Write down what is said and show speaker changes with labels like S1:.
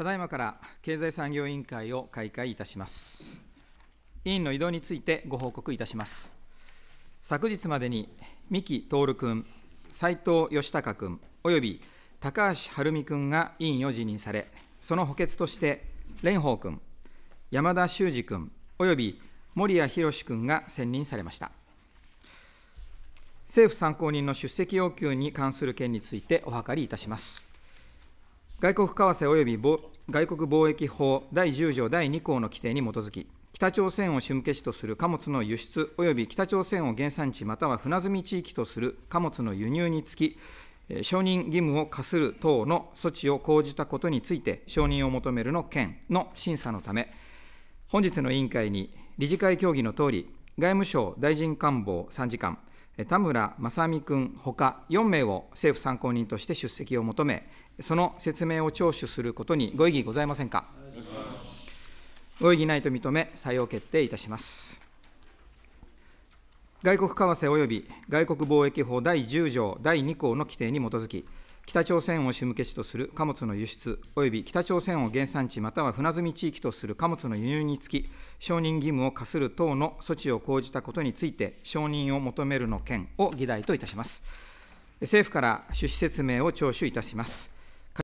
S1: ただいまから経済産業委員会を開会いたします。委員の移動についてご報告いたします。昨日までに三木徹君、斉藤義孝君、および高橋晴美君が委員を辞任され、その補欠として、蓮舫君、山田修司君、および森谷宏君が選任されました。政府参考人の出席要求に関する件についてお諮りいたします。外国為替及び外国貿易法第10条第2項の規定に基づき、北朝鮮を主向け地とする貨物の輸出及び北朝鮮を原産地または船積み地域とする貨物の輸入につき、承認義務を課する等の措置を講じたことについて、承認を求めるの件の審査のため、本日の委員会に理事会協議のとおり、外務省大臣官房参事官、田村正美君ほか4名を政府参考人として出席を求め、その説明を聴取することにご異議ございませんか。ご異議ないと認め、採用決定いたします。外国為替及び外国貿易法第10条第2項の規定に基づき、北朝鮮を仕向け地とする貨物の輸出及び北朝鮮を原産地または船積み地域とする貨物の輸入につき、承認義務を課する等の措置を講じたことについて、承認を求めるの件を議題といたします。政府から趣旨説明を聴取いたします。